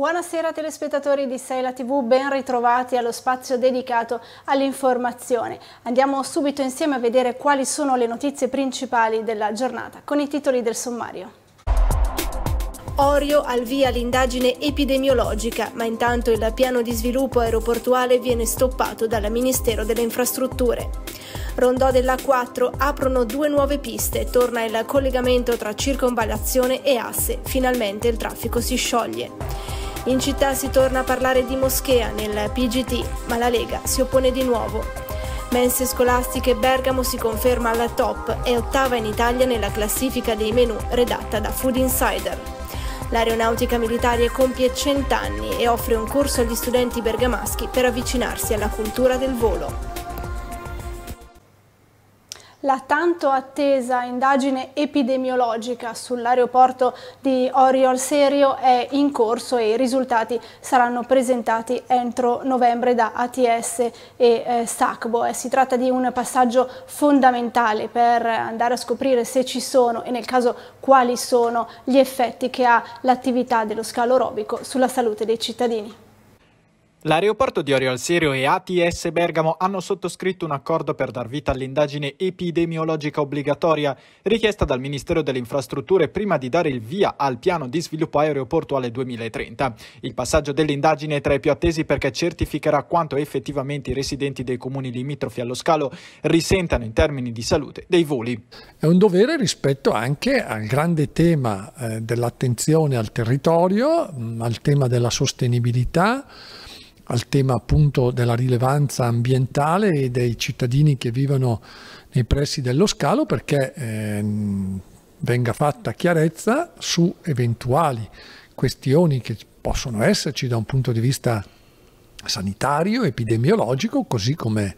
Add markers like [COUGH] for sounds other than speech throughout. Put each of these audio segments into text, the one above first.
Buonasera telespettatori di Sela TV, ben ritrovati allo spazio dedicato all'informazione. Andiamo subito insieme a vedere quali sono le notizie principali della giornata, con i titoli del sommario. Orio al via l'indagine epidemiologica, ma intanto il piano di sviluppo aeroportuale viene stoppato dal Ministero delle Infrastrutture. Rondò della 4 aprono due nuove piste, torna il collegamento tra circonvallazione e asse, finalmente il traffico si scioglie. In città si torna a parlare di moschea nel PGT, ma la Lega si oppone di nuovo. Mense scolastiche Bergamo si conferma alla top e ottava in Italia nella classifica dei menu redatta da Food Insider. L'aeronautica militare compie 100 anni e offre un corso agli studenti bergamaschi per avvicinarsi alla cultura del volo. La tanto attesa indagine epidemiologica sull'aeroporto di Oriol Serio è in corso e i risultati saranno presentati entro novembre da ATS e eh, SACBO. Eh, si tratta di un passaggio fondamentale per andare a scoprire se ci sono e nel caso quali sono gli effetti che ha l'attività dello scalo aerobico sulla salute dei cittadini. L'aeroporto di Orio al Serio e ATS Bergamo hanno sottoscritto un accordo per dar vita all'indagine epidemiologica obbligatoria richiesta dal Ministero delle Infrastrutture prima di dare il via al piano di sviluppo aeroportuale 2030. Il passaggio dell'indagine è tra i più attesi perché certificherà quanto effettivamente i residenti dei comuni limitrofi allo scalo risentano in termini di salute dei voli. È un dovere rispetto anche al grande tema eh, dell'attenzione al territorio, mm, al tema della sostenibilità al tema appunto della rilevanza ambientale e dei cittadini che vivono nei pressi dello scalo perché eh, venga fatta chiarezza su eventuali questioni che possono esserci da un punto di vista sanitario, epidemiologico, così come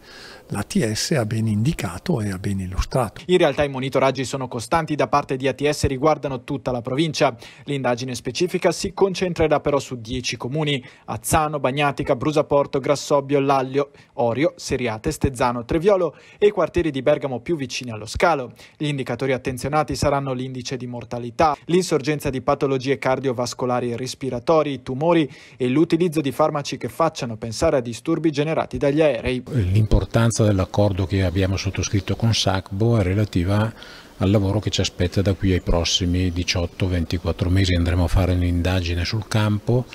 l'ATS ha ben indicato e ha ben illustrato. In realtà i monitoraggi sono costanti da parte di ATS e riguardano tutta la provincia. L'indagine specifica si concentrerà però su 10 comuni: Azzano, Bagnatica, Brusaporto, Grassobbio, Laglio, Orio, Seriate, Stezzano, Treviolo e i quartieri di Bergamo più vicini allo scalo. Gli indicatori attenzionati saranno l'indice di mortalità, l'insorgenza di patologie cardiovascolari e respiratorie, i tumori e l'utilizzo di farmaci che facciano fanno pensare a disturbi generati dagli aerei. L'importanza dell'accordo che abbiamo sottoscritto con SACBO è relativa al lavoro che ci aspetta da qui ai prossimi 18-24 mesi. Andremo a fare un'indagine sul campo,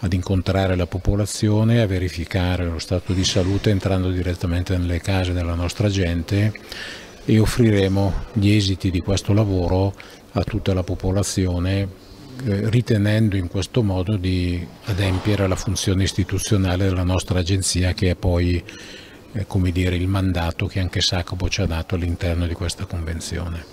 ad incontrare la popolazione, a verificare lo stato di salute entrando direttamente nelle case della nostra gente e offriremo gli esiti di questo lavoro a tutta la popolazione eh, ritenendo in questo modo di adempiere alla funzione istituzionale della nostra agenzia che è poi eh, come dire, il mandato che anche Sacbo ci ha dato all'interno di questa convenzione.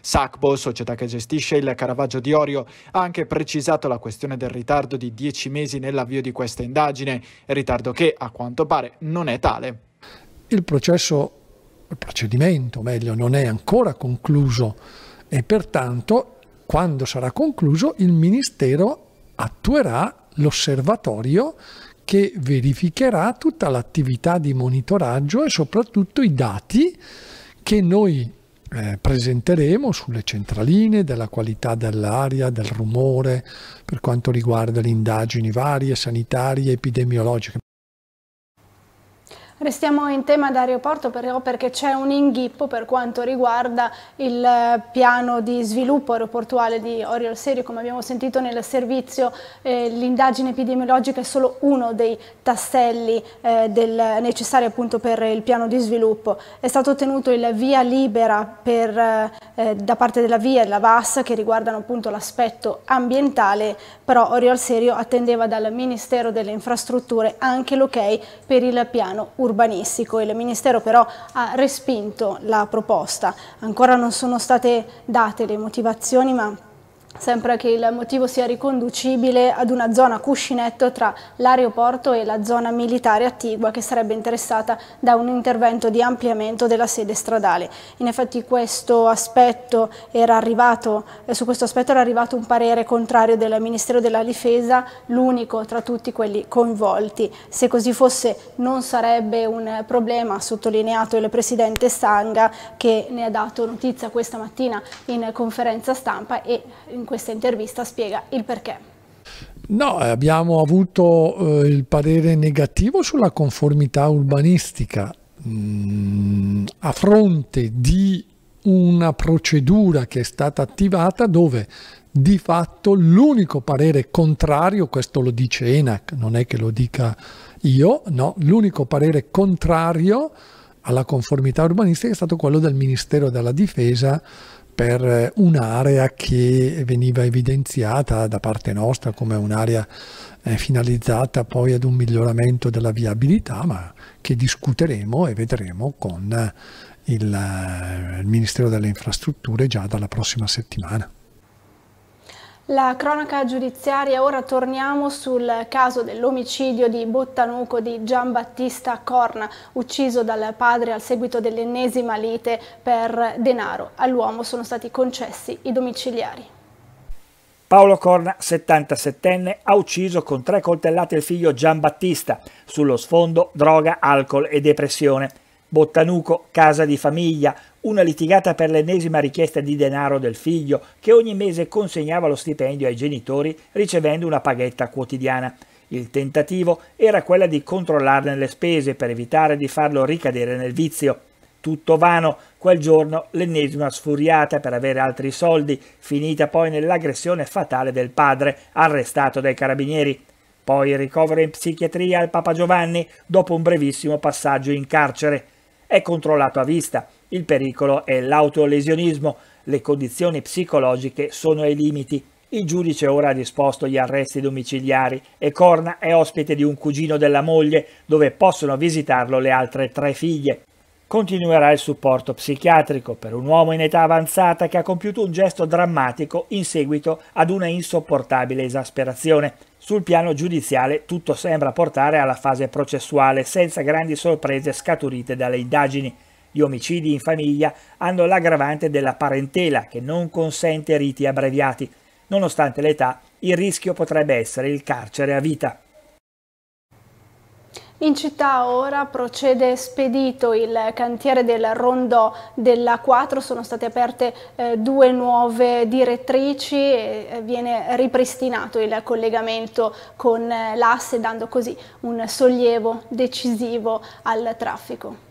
SACBO, società che gestisce il Caravaggio di Orio, ha anche precisato la questione del ritardo di 10 mesi nell'avvio di questa indagine, ritardo che a quanto pare non è tale. Il processo, il procedimento meglio, non è ancora concluso e pertanto quando sarà concluso, il Ministero attuerà l'osservatorio che verificherà tutta l'attività di monitoraggio e soprattutto i dati che noi eh, presenteremo sulle centraline, della qualità dell'aria, del rumore, per quanto riguarda le indagini varie, sanitarie, epidemiologiche. Restiamo in tema d'aeroporto però perché c'è un inghippo per quanto riguarda il eh, piano di sviluppo aeroportuale di Oriol Serio, come abbiamo sentito nel servizio eh, l'indagine epidemiologica è solo uno dei tasselli eh, del, necessari appunto per il piano di sviluppo. È stato ottenuto il via libera per, eh, eh da parte della via e della VAS che riguardano appunto l'aspetto ambientale, però Oriol Serio attendeva dal Ministero delle Infrastrutture anche l'ok per il piano urbano urbanistico. Il Ministero però ha respinto la proposta. Ancora non sono state date le motivazioni, ma sempre che il motivo sia riconducibile ad una zona cuscinetto tra l'aeroporto e la zona militare attigua che sarebbe interessata da un intervento di ampliamento della sede stradale. In effetti questo arrivato, eh, su questo aspetto era arrivato un parere contrario del Ministero della Difesa, l'unico tra tutti quelli coinvolti. Se così fosse non sarebbe un problema, ha sottolineato il Presidente Sanga che ne ha dato notizia questa mattina in conferenza stampa e in in questa intervista spiega il perché. No, abbiamo avuto eh, il parere negativo sulla conformità urbanistica mh, mm, a fronte di una procedura che è stata attivata dove di fatto l'unico parere contrario, questo lo dice ENAC, non è che lo dica io, no, l'unico parere contrario alla conformità urbanistica è stato quello del Ministero della Difesa per un'area che veniva evidenziata da parte nostra come un'area eh, finalizzata poi ad un miglioramento della viabilità, ma che discuteremo e vedremo con il, eh, Ministero delle Infrastrutture già dalla prossima settimana. La cronaca giudiziaria, ora torniamo sul caso dell'omicidio di Bottanuco di Giambattista Corna, ucciso dal padre al seguito dell'ennesima lite per denaro. All'uomo sono stati concessi i domiciliari. Paolo Corna, 77enne, ha ucciso con tre coltellate il figlio Giambattista, sullo sfondo droga, alcol e depressione. Bottanuco, casa di famiglia, una litigata per l'ennesima richiesta di denaro del figlio che ogni mese consegnava lo stipendio ai genitori ricevendo una paghetta quotidiana. Il tentativo era quello di controllarne le spese per evitare di farlo ricadere nel vizio. Tutto vano, quel giorno l'ennesima sfuriata per avere altri soldi, finita poi nell'aggressione fatale del padre, arrestato dai carabinieri. Poi il ricovero in psichiatria al Papa Giovanni dopo un brevissimo passaggio in carcere è controllato a vista. Il pericolo è l'autolesionismo, le condizioni psicologiche sono ai limiti. Il giudice ora ha disposto gli arresti domiciliari e Corna è ospite di un cugino della moglie, dove possono visitarlo le altre tre figlie continuerà il supporto psichiatrico per un uomo in età avanzata che ha compiuto un gesto drammatico in seguito ad una insopportabile esasperazione. Sul piano giudiziale tutto sembra portare alla fase processuale senza grandi sorprese scaturite dalle indagini. Gli omicidi in famiglia hanno l'aggravante della parentela che non consente riti abbreviati. Nonostante l'età, il rischio potrebbe essere il carcere a vita. In città ora procede spedito il cantiere del rondò della 4, sono state aperte eh, due nuove direttrici e eh, viene ripristinato il collegamento con eh, l'asse dando così un sollievo decisivo al traffico.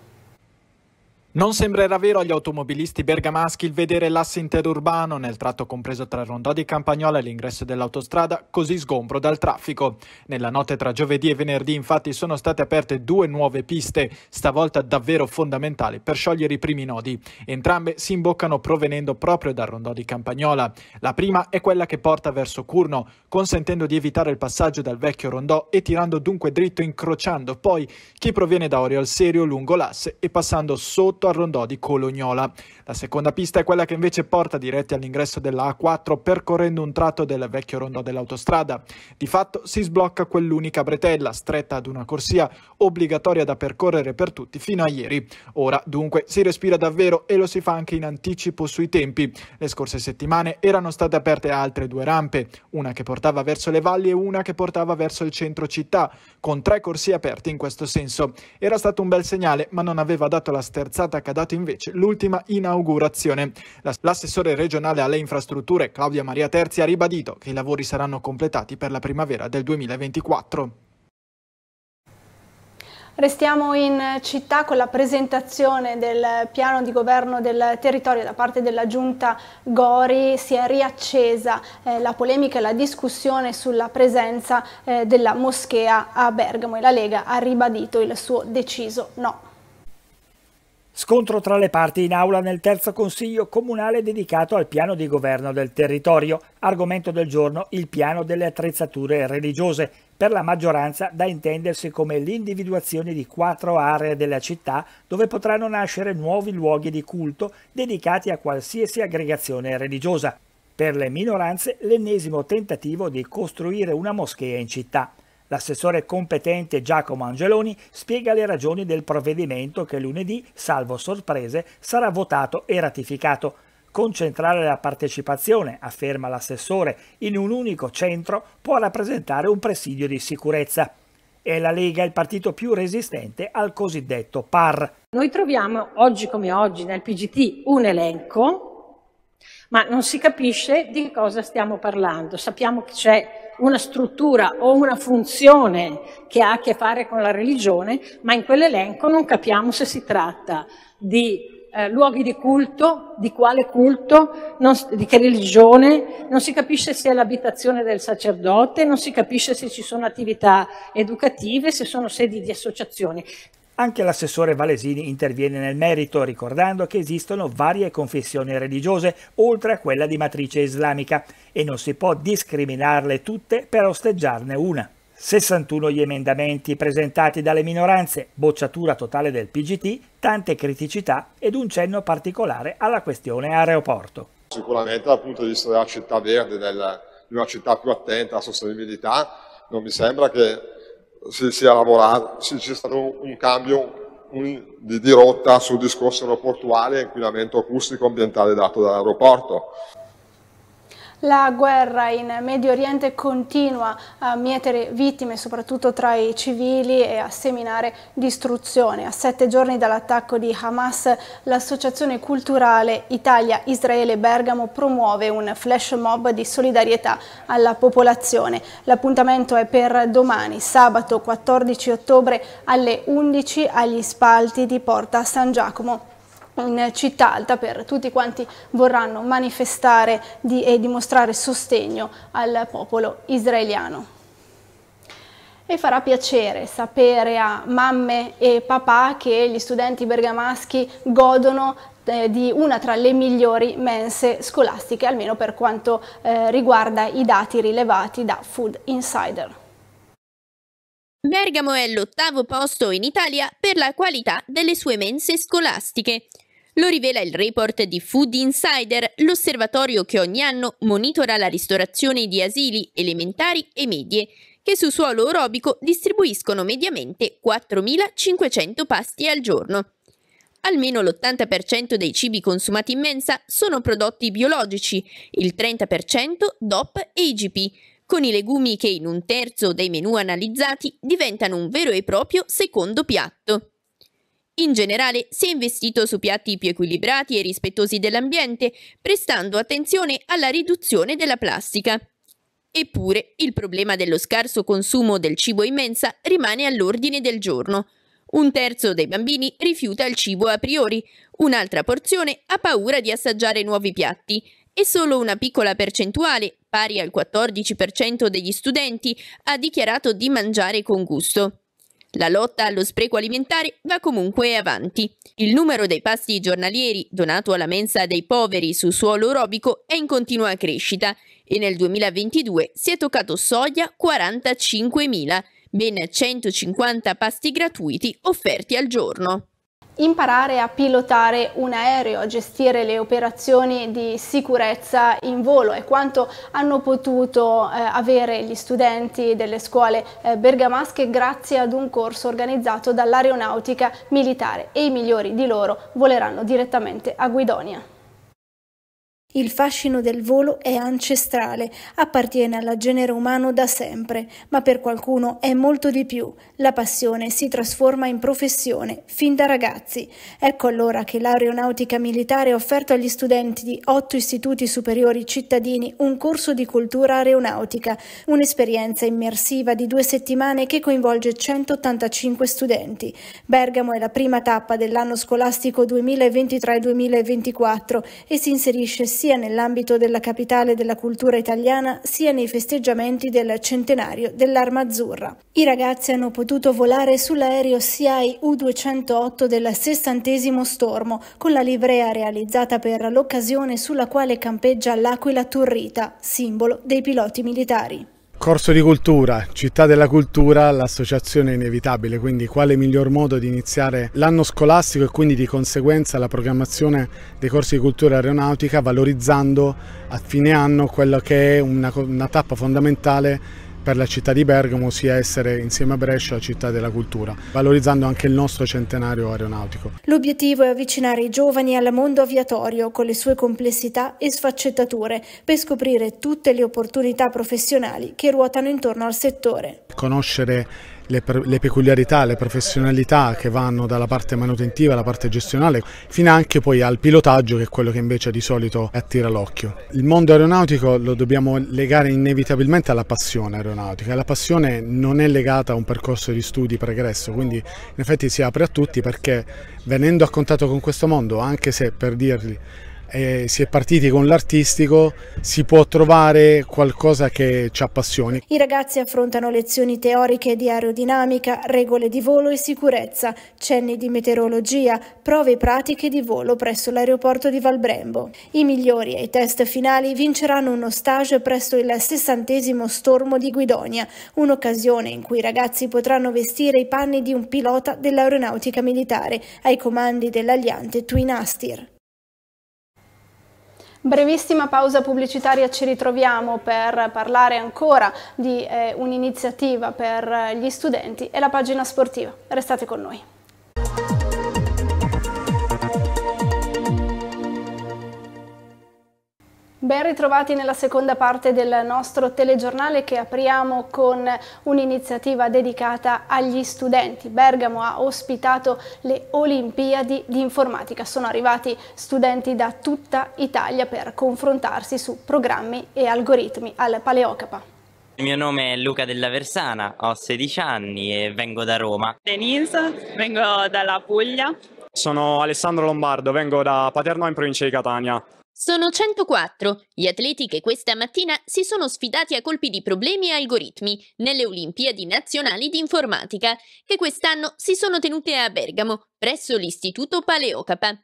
Non sembrerà vero agli automobilisti bergamaschi il vedere l'asse interurbano nel tratto compreso tra Rondò di Campagnola e l'ingresso dell'autostrada così sgombro dal traffico. Nella notte tra giovedì e venerdì infatti sono state aperte due nuove piste, stavolta davvero fondamentali per sciogliere i primi nodi. Entrambe si imboccano provenendo proprio dal Rondò di Campagnola. La prima è quella che porta verso Curno, consentendo di evitare il passaggio dal vecchio Rondò e tirando dunque dritto incrociando poi chi proviene da Oriol Serio lungo l'asse e passando sotto soprattutto al rondò di Colognola. La seconda pista è quella che invece porta diretti all'ingresso della A4 percorrendo un tratto del vecchio rondò dell'autostrada. Di fatto si sblocca quell'unica bretella stretta ad una corsia obbligatoria da percorrere per tutti fino a ieri. Ora dunque si respira davvero e lo si fa anche in anticipo sui tempi. Le scorse settimane erano state aperte altre due rampe, una che portava verso le valli e una che portava verso il centro città, con tre corsie aperte in questo senso. Era stato un bel segnale ma non aveva dato la sterzata Sant'Attac ha dato invece l'ultima inaugurazione. L'assessore regionale alle infrastrutture Claudia Maria Terzi ha ribadito che i lavori saranno completati per la primavera del 2024. Restiamo in città con la presentazione del piano di governo del territorio da parte della giunta Gori. Si è riaccesa eh, la polemica e la discussione sulla presenza eh, della moschea a Bergamo e la Lega ha ribadito il suo deciso no. Scontro tra le parti in aula nel terzo consiglio comunale dedicato al piano di governo del territorio. Argomento del giorno il piano delle attrezzature religiose, per la maggioranza da intendersi come l'individuazione di quattro aree della città dove potranno nascere nuovi luoghi di culto dedicati a qualsiasi aggregazione religiosa. Per le minoranze l'ennesimo tentativo di costruire una moschea in città. L'assessore competente Giacomo Angeloni spiega le ragioni del provvedimento che lunedì, salvo sorprese, sarà votato e ratificato. Concentrare la partecipazione, afferma l'assessore, in un unico centro può rappresentare un presidio di sicurezza. È la Lega il partito più resistente al cosiddetto PAR. Noi troviamo oggi come oggi nel PGT un elenco ma non si capisce di cosa stiamo parlando. Sappiamo che c'è una struttura o una funzione che ha a che fare con la religione, ma in quell'elenco non capiamo se si tratta di eh, luoghi di culto, di quale culto, non, di che religione, non si capisce se è l'abitazione del sacerdote, non si capisce se ci sono attività educative, se sono sedi di associazioni. Anche l'assessore Valesini interviene nel merito ricordando che esistono varie confessioni religiose oltre a quella di matrice islamica e non si può discriminarle tutte per osteggiarne una. 61 gli emendamenti presentati dalle minoranze, bocciatura totale del PGT, tante criticità ed un cenno particolare alla questione aeroporto. Sicuramente dal punto di vista della città verde, della, di una città più attenta alla sostenibilità, non mi sembra che si sia lavorato, si, c'è stato un cambio un, di, di rotta sul discorso aeroportuale e inquinamento acustico ambientale dato dall'aeroporto. La guerra in Medio Oriente continua a mietere vittime, soprattutto tra i civili, e a seminare distruzione. A sette giorni dall'attacco di Hamas, l'associazione culturale Italia-Israele Bergamo promuove un flash mob di solidarietà alla popolazione. L'appuntamento è per domani, sabato 14 ottobre alle 11 agli spalti di Porta San Giacomo in città alta per tutti quanti vorranno manifestare di, e dimostrare sostegno al popolo israeliano. E farà piacere sapere a mamme e papà che gli studenti bergamaschi godono eh, di una tra le migliori mense scolastiche, almeno per quanto eh, riguarda i dati rilevati da Food Insider. Bergamo è l'ottavo posto in Italia per la qualità delle sue mense scolastiche. Lo rivela il report di Food Insider, l'osservatorio che ogni anno monitora la ristorazione di asili elementari e medie, che su suolo orobico distribuiscono mediamente 4.500 pasti al giorno. Almeno l'80% dei cibi consumati in mensa sono prodotti biologici, il 30% DOP e IGP, con i legumi che in un terzo dei menu analizzati diventano un vero e proprio secondo piatto. In generale si è investito su piatti più equilibrati e rispettosi dell'ambiente, prestando attenzione alla riduzione della plastica. Eppure il problema dello scarso consumo del cibo in mensa rimane all'ordine del giorno. Un terzo dei bambini rifiuta il cibo a priori, un'altra porzione ha paura di assaggiare nuovi piatti e solo una piccola percentuale, pari al 14% degli studenti, ha dichiarato di mangiare con gusto. La lotta allo spreco alimentare va comunque avanti. Il numero dei pasti giornalieri donato alla mensa dei poveri su suolo orobico è in continua crescita e nel 2022 si è toccato soglia 45.000, ben 150 pasti gratuiti offerti al giorno. Imparare a pilotare un aereo, a gestire le operazioni di sicurezza in volo è quanto hanno potuto eh, avere gli studenti delle scuole eh, bergamasche grazie ad un corso organizzato dall'aeronautica militare e i migliori di loro voleranno direttamente a Guidonia. Il fascino del volo è ancestrale, appartiene al genere umano da sempre, ma per qualcuno è molto di più. La passione si trasforma in professione, fin da ragazzi. Ecco allora che l'aeronautica militare ha offerto agli studenti di otto istituti superiori cittadini un corso di cultura aeronautica, un'esperienza immersiva di due settimane che coinvolge 185 studenti. Bergamo è la prima tappa dell'anno scolastico 2023-2024 e si inserisce sia nell'ambito della capitale della cultura italiana sia nei festeggiamenti del centenario dell'Arma Azzurra. I ragazzi hanno potuto volare sull'aereo CI U-208 del sessantesimo stormo con la livrea realizzata per l'occasione sulla quale campeggia l'aquila turrita, simbolo dei piloti militari. Corso di cultura, città della cultura, l'associazione è inevitabile, quindi quale miglior modo di iniziare l'anno scolastico e quindi di conseguenza la programmazione dei corsi di cultura aeronautica valorizzando a fine anno quella che è una, una tappa fondamentale per la città di Bergamo sia essere insieme a Brescia la città della cultura, valorizzando anche il nostro centenario aeronautico. L'obiettivo è avvicinare i giovani al mondo aviatorio con le sue complessità e sfaccettature per scoprire tutte le opportunità professionali che ruotano intorno al settore. Conoscere le, le, peculiarità, le professionalità che vanno dalla parte manutentiva alla parte gestionale, fino anche poi al pilotaggio che è quello che invece di solito attira l'occhio. Il mondo aeronautico lo dobbiamo legare inevitabilmente alla passione aeronautica, la passione non è legata a un percorso di studi pregresso, quindi in effetti si apre a tutti perché venendo a contatto con questo mondo, anche se per dirgli eh, si è partiti con l'artistico, si può trovare qualcosa che ci appassioni. I ragazzi affrontano lezioni teoriche di aerodinamica, regole di volo e sicurezza, cenni di meteorologia, prove pratiche di volo presso l'aeroporto di Valbrembo. I migliori ai test finali vinceranno uno stage presso il sessantesimo stormo di Guidonia, un'occasione in cui i ragazzi potranno vestire i panni di un pilota dell'aeronautica militare ai comandi dell'Aliante Twin Astir. Brevissima pausa pubblicitaria, ci ritroviamo per parlare ancora di eh, un'iniziativa per eh, gli studenti e la pagina sportiva. Restate con noi. Ben ritrovati nella seconda parte del nostro telegiornale che apriamo con un'iniziativa dedicata agli studenti. Bergamo ha ospitato le Olimpiadi di informatica. Sono arrivati studenti da tutta Italia per confrontarsi su programmi e algoritmi al Paleocapa. Il mio nome è Luca Della Versana, ho 16 anni e vengo da Roma. Denise, vengo dalla Puglia. Sono Alessandro Lombardo, vengo da Paternò in provincia di Catania. Sono 104 gli atleti che questa mattina si sono sfidati a colpi di problemi e algoritmi nelle Olimpiadi nazionali di informatica, che quest'anno si sono tenute a Bergamo, presso l'Istituto Paleocapa.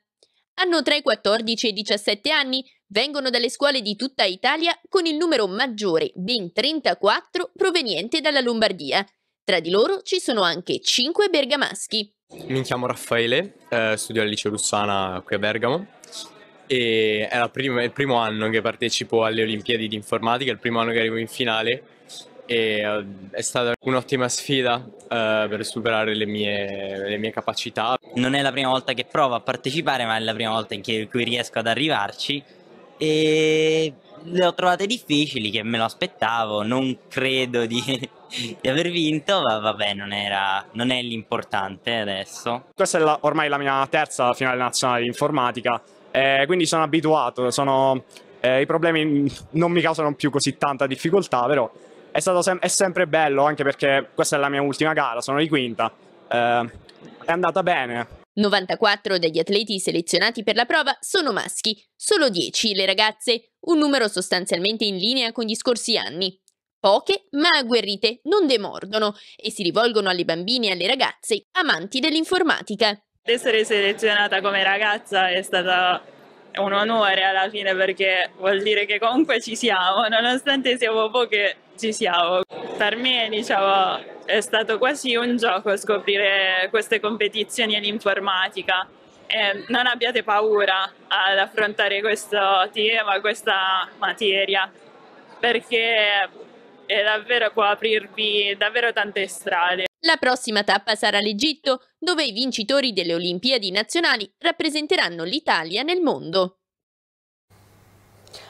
Hanno tra i 14 e i 17 anni, vengono dalle scuole di tutta Italia con il numero maggiore, ben 34, proveniente dalla Lombardia. Tra di loro ci sono anche 5 bergamaschi. Mi chiamo Raffaele, eh, studio al liceo Lussana qui a Bergamo e è, prima, è, il primo anno che partecipo alle Olimpiadi di informatica, è il primo anno che arrivo in finale e eh, è stata un'ottima sfida uh, per superare le mie, le mie, capacità. Non è la prima volta che provo a partecipare, ma è la prima volta in cui riesco ad arrivarci e le ho trovate difficili, che me lo aspettavo, non credo di, [LAUGHS] di aver vinto, ma vabbè, non, era, non è l'importante adesso. Questa è la, ormai la mia terza finale nazionale di informatica eh, quindi sono abituato, sono, eh, i problemi non mi causano più così tanta difficoltà, però è, stato sem- è sempre bello anche perché questa è la mia ultima gara, sono di quinta, eh, è andata bene. 94 degli atleti selezionati per la prova sono maschi, solo 10 le ragazze, un numero sostanzialmente in linea con gli scorsi anni. Poche, ma agguerrite, non demordono e si rivolgono alle bambine e alle ragazze, amanti dell'informatica. Essere selezionata come ragazza è stato un onore alla fine perché vuol dire che comunque ci siamo, nonostante siamo poche ci siamo. Per me diciamo, è stato quasi un gioco scoprire queste competizioni in informatica. E non abbiate paura ad affrontare questo tema, questa materia, perché davvero può aprirvi davvero tante strade. La prossima tappa sarà l'Egitto, dove i vincitori delle Olimpiadi nazionali rappresenteranno l'Italia nel mondo.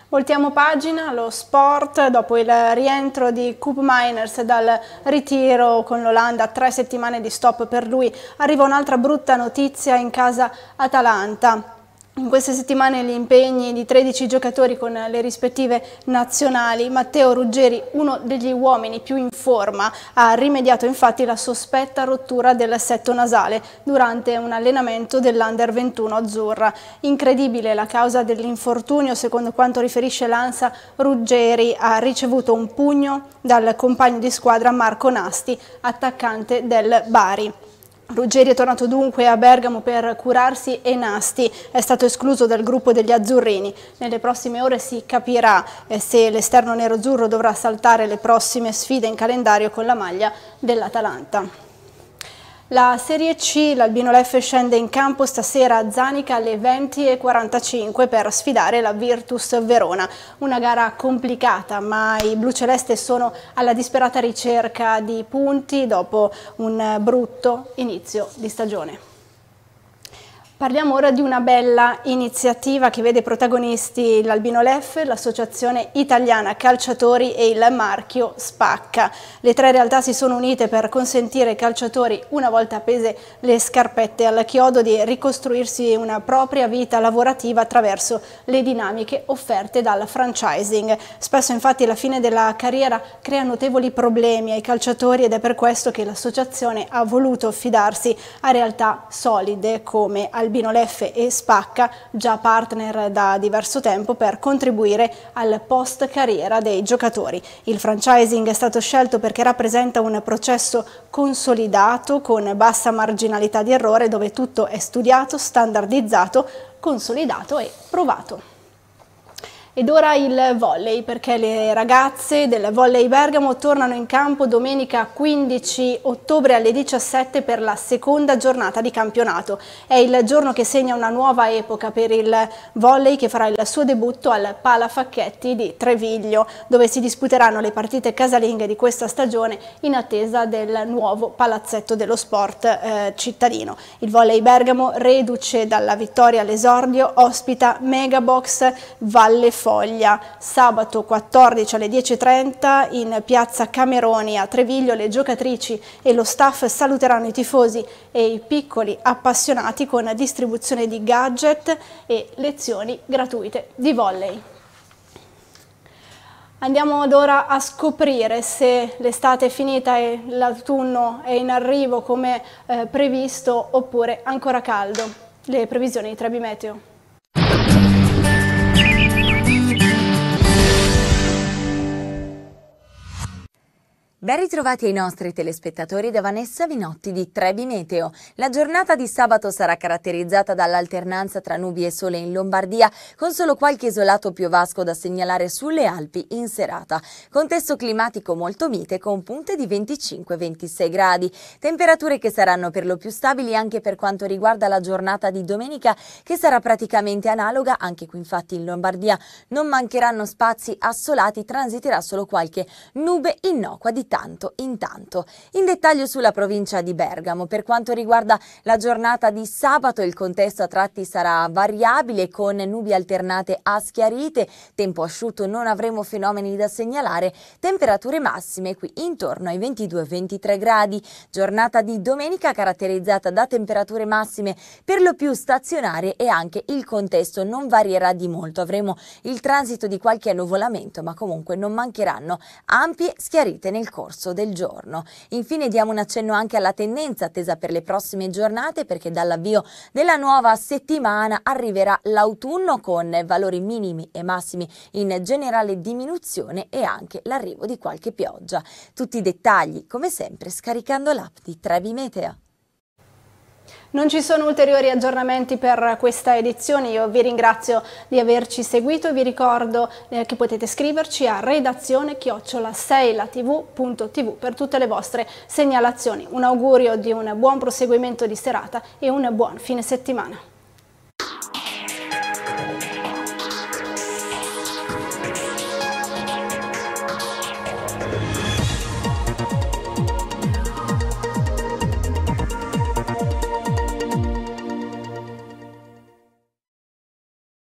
Voltiamo pagina, lo sport, dopo il rientro di Coop Miners dal ritiro con l'Olanda, tre settimane di stop per lui, arriva un'altra brutta notizia in casa Atalanta in queste settimane gli impegni di 13 giocatori con le rispettive nazionali, Matteo Ruggeri, uno degli uomini più in forma, ha rimediato infatti la sospetta rottura dell'assetto nasale durante un allenamento dell'Under 21 azzurra. Incredibile la causa dell'infortunio, secondo quanto riferisce l'ANSA, Ruggeri ha ricevuto un pugno dal compagno di squadra Marco Nasti, attaccante del Bari. Ruggeri è tornato dunque a Bergamo per curarsi e Nasti è stato escluso dal gruppo degli azzurrini. Nelle prossime ore si capirà eh, se l'esterno nero-azzurro dovrà saltare le prossime sfide in calendario con la maglia dell'Atalanta. La Serie C, l'Albino Leff scende in campo stasera a Zanica alle 20.45 per sfidare la Virtus Verona. Una gara complicata ma i blu celeste sono alla disperata ricerca di punti dopo un brutto inizio di stagione. Parliamo ora di una bella iniziativa che vede protagonisti l'Albino Leff, l'Associazione Italiana Calciatori e il marchio Spacca. Le tre realtà si sono unite per consentire ai calciatori, una volta appese le scarpette al chiodo, di ricostruirsi una propria vita lavorativa attraverso le dinamiche offerte dal franchising. Spesso infatti la fine della carriera crea notevoli problemi ai calciatori ed è per questo che l'associazione ha voluto affidarsi a realtà solide come Albino Albino Leffe e Spacca, già partner da diverso tempo, per contribuire al post carriera dei giocatori. Il franchising è stato scelto perché rappresenta un processo consolidato con bassa marginalità di errore dove tutto è studiato, standardizzato, consolidato e provato. Ed ora il volley, perché le ragazze del Volley Bergamo tornano in campo domenica 15 ottobre alle 17 per la seconda giornata di campionato. È il giorno che segna una nuova epoca per il volley che farà il suo debutto al Pala Facchetti di Treviglio, dove si disputeranno le partite casalinghe di questa stagione in attesa del nuovo palazzetto dello sport eh, cittadino. Il Volley Bergamo, reduce dalla vittoria all'esordio, ospita Megabox Valle Forte Foglia sabato 14 alle 10.30 in piazza Cameroni a Treviglio le giocatrici e lo staff saluteranno i tifosi e i piccoli appassionati con distribuzione di gadget e lezioni gratuite di volley. Andiamo ad ora a scoprire se l'estate è finita e l'autunno è in arrivo come eh, previsto oppure ancora caldo. Le previsioni di Trebimeteo. Meteo. Ben ritrovati ai nostri telespettatori da Vanessa Vinotti di Trebi Meteo. La giornata di sabato sarà caratterizzata dall'alternanza tra nubi e sole in Lombardia, con solo qualche isolato piovasco da segnalare sulle Alpi in serata. Contesto climatico molto mite con punte di 25-26 gradi. Temperature che saranno per lo più stabili anche per quanto riguarda la giornata di domenica, che sarà praticamente analoga, anche qui infatti in Lombardia non mancheranno spazi assolati, transiterà solo qualche nube innocua di di tanto in tanto. In dettaglio sulla provincia di Bergamo, per quanto riguarda la giornata di sabato, il contesto a tratti sarà variabile con nubi alternate a schiarite, tempo asciutto non avremo fenomeni da segnalare, temperature massime qui intorno ai 22-23 gradi. Giornata di domenica caratterizzata da temperature massime per lo più stazionarie e anche il contesto non varierà di molto. Avremo il transito di qualche annuvolamento, ma comunque non mancheranno ampie schiarite nel corso corso del giorno. Infine diamo un accenno anche alla tendenza attesa per le prossime giornate perché dall'avvio della nuova settimana arriverà l'autunno con valori minimi e massimi in generale diminuzione e anche l'arrivo di qualche pioggia. Tutti i dettagli come sempre scaricando l'app di Trevi Meteo. Non ci sono ulteriori aggiornamenti per questa edizione, io vi ringrazio di averci seguito e vi ricordo eh, che potete scriverci a redazione chiocciola 6latv.tv per tutte le vostre segnalazioni. Un augurio di un buon proseguimento di serata e un buon fine settimana.